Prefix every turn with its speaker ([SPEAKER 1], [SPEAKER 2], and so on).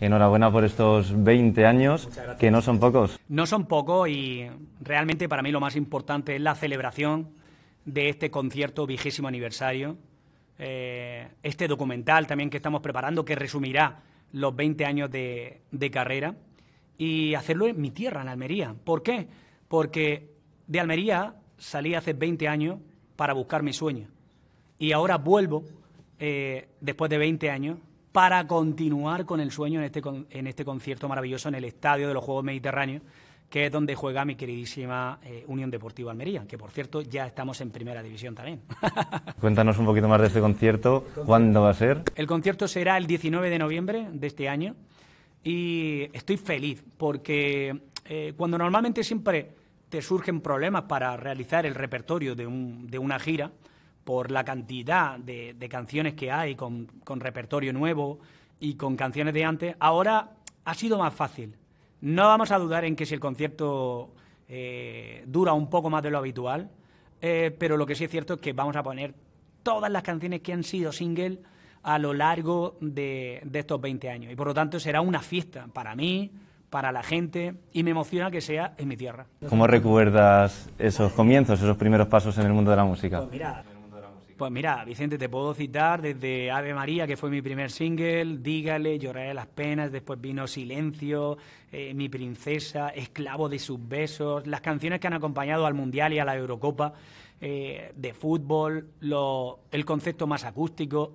[SPEAKER 1] Enhorabuena por estos 20 años, que no son pocos.
[SPEAKER 2] No son pocos y realmente para mí lo más importante es la celebración de este concierto vigésimo aniversario, eh, este documental también que estamos preparando que resumirá los 20 años de, carrera y hacerlo en mi tierra, en Almería. ¿Por qué? Porque de Almería salí hace 20 años para buscar mi sueño y ahora vuelvo eh, después de 20 años para continuar con el sueño en este, este concierto maravilloso en el Estadio de los Juegos Mediterráneos, que es donde juega mi queridísima eh, Unión Deportiva Almería, que por cierto ya estamos en primera división también.
[SPEAKER 1] Cuéntanos un poquito más de este concierto. ¿Cuándo va a ser?
[SPEAKER 2] El concierto será el 19 de noviembre de este año y estoy feliz porque eh, cuando normalmente siempre te surgen problemas para realizar el repertorio de, de una gira, por la cantidad de, canciones que hay con, repertorio nuevo y con canciones de antes, ahora ha sido más fácil. No vamos a dudar en que si el concierto eh, dura un poco más de lo habitual, eh, pero lo que sí es cierto es que vamos a poner todas las canciones que han sido single a lo largo de, estos 20 años. Y por lo tanto será una fiesta para mí, para la gente y me emociona que sea en mi tierra. ¿Cómo
[SPEAKER 1] recuerdas esos comienzos, esos primeros pasos en el mundo de la música? Pues
[SPEAKER 2] mira, pues mira, Vicente, te puedo citar desde Ave María, que fue mi primer single, Dígale, Lloraré las penas, después vino Silencio, eh, Mi princesa, Esclavo de sus besos, las canciones que han acompañado al Mundial y a la Eurocopa eh, de fútbol, el concepto más acústico,